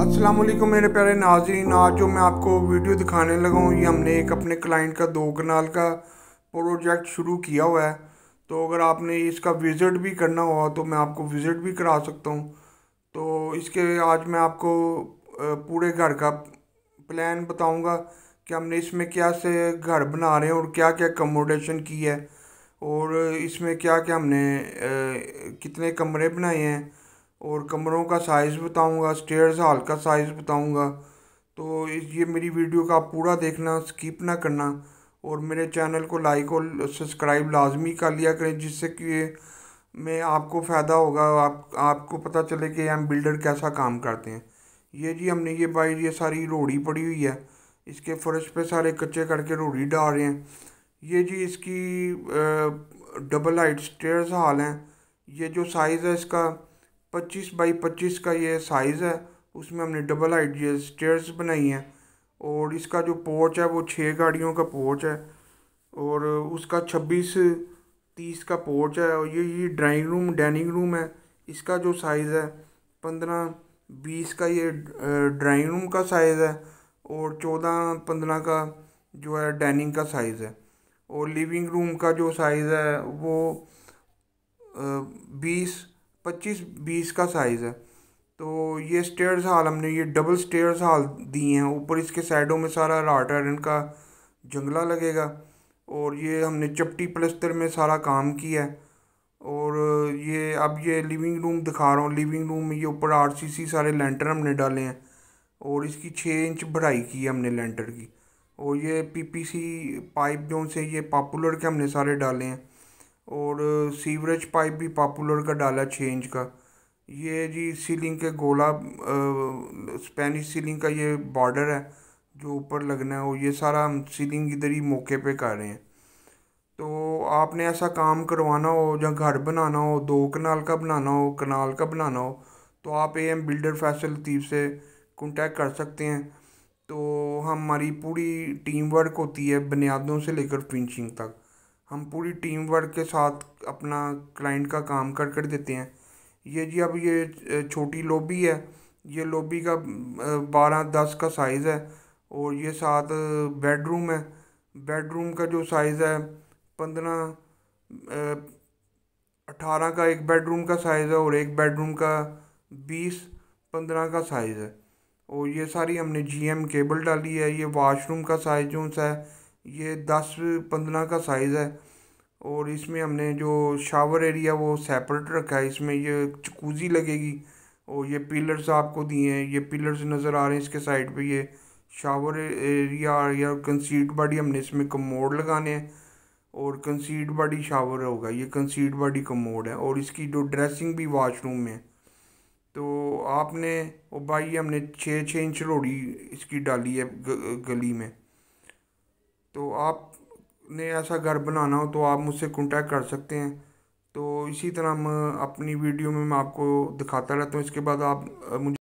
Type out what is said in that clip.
अस्सलाम वालेकुम मेरे प्यारे नाजरीन आज जो मैं आपको वीडियो दिखाने लगा हूँ ये हमने एक अपने क्लाइंट का दो कनाल का प्रोजेक्ट शुरू किया हुआ है तो अगर आपने इसका विज़िट भी करना हो तो मैं आपको विज़िट भी करा सकता हूँ तो इसके आज मैं आपको पूरे घर का प्लान बताऊँगा कि हमने इसमें क्या से घर बना रहे हैं और क्या क्या कमोडेशन की है और इसमें क्या क्या हमने कितने कमरे बनाए हैं और कमरों का साइज़ बताऊंगा स्टेयर्स हॉल का साइज़ बताऊंगा तो ये मेरी वीडियो का पूरा देखना स्किप ना करना और मेरे चैनल को लाइक और सब्सक्राइब लाजमी कर लिया करें जिससे कि मैं आपको फ़ायदा होगा आप आपको पता चले कि हम बिल्डर कैसा काम करते हैं ये जी हमने ये बाई ये सारी रोड़ी पड़ी हुई है इसके फर्श पे सारे कच्चे करके रोड़ी डाल रहे हैं ये जी इसकी डबल हाइट स्टेयर्स हाल हैं ये जो साइज़ है इसका पच्चीस बाई पच्चीस का ये साइज़ है उसमें हमने डबल हाइट ये स्टेयर्स बनाई हैं और इसका जो पोर्च है वो छः गाड़ियों का पोर्च है और उसका छब्बीस तीस का पोर्च है और ये ये ड्राइंग रूम डाइनिंग रूम है इसका जो साइज़ है पंद्रह बीस का ये ड्राइंग रूम का साइज़ है और चौदह पंद्रह का जो है डाइनिंग का साइज़ है और लिविंग रूम का जो साइज़ है वो बीस पच्चीस बीस का साइज़ है तो ये स्टेयर्स हाल हमने ये डबल स्टेयर्स हाल दिए हैं ऊपर इसके साइडों में सारा राट आयरन का जंगला लगेगा और ये हमने चपटी प्लस्तर में सारा काम किया है और ये अब ये लिविंग रूम दिखा रहा हूँ लिविंग रूम में ये ऊपर आरसीसी सारे लेंटर हमने डाले हैं और इसकी छः इंच बढ़ाई की है हमने लेंटर की और ये पीपीसी पाइप जो से ये पॉपुलर के हमने सारे डाले हैं और सीवरेज पाइप भी पॉपुलर का डाला छः का ये जी सीलिंग के गोला स्पेनिश सीलिंग का ये बॉर्डर है जो ऊपर लगना है वो ये सारा हम सीलिंग इधर ही मौके पे कर रहे हैं तो आपने ऐसा काम करवाना हो या घर बनाना हो दो कनाल का बनाना हो कनाल का बनाना हो तो आप एम बिल्डर फैसल लतीफ़ से कॉन्टैक्ट कर सकते हैं तो हमारी पूरी टीम वर्क होती है बुनियादों से लेकर फिनिशिंग तक हम पूरी टीम वर्क के साथ अपना क्लाइंट का काम कर कर देते हैं ये जी अब ये छोटी लॉबी है ये लॉबी का बारह दस का साइज़ है और ये साथ बेडरूम है बेडरूम का जो साइज़ है पंद्रह अठारह का एक बेडरूम का साइज़ है और एक बेडरूम का बीस पंद्रह का साइज़ है और ये सारी हमने जीएम केबल डाली है ये वाशरूम का साइज जो सा है ये दस पंद्रह का साइज़ है और इसमें हमने जो शावर एरिया वो सेपरेट रखा है इसमें ये चकूज़ी लगेगी और ये पिलर्स आपको दिए हैं ये पिलर्स नज़र आ रहे हैं इसके साइड पे ये शावर एरिया या कंसीड बॉडी हमने इसमें कमोड लगाने हैं और कंसीड बॉडी शावर होगा ये कंसीड बॉडी कमोड है और इसकी जो ड्रेसिंग भी वाशरूम में है तो आपने और भाई हमने छः छः इंच रोड़ी इसकी डाली है गली में तो आप ने ऐसा घर बनाना हो तो आप मुझसे कॉन्टैक्ट कर सकते हैं तो इसी तरह मैं अपनी वीडियो में मैं आपको दिखाता रहता हूँ इसके बाद आप मुझे